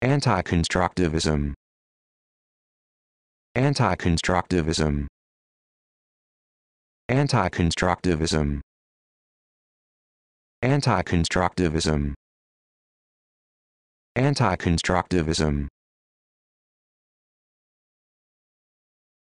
Anti-constructivism. Anti-constructivism. Anti-constructivism. Anti-constructivism. Anti-constructivism.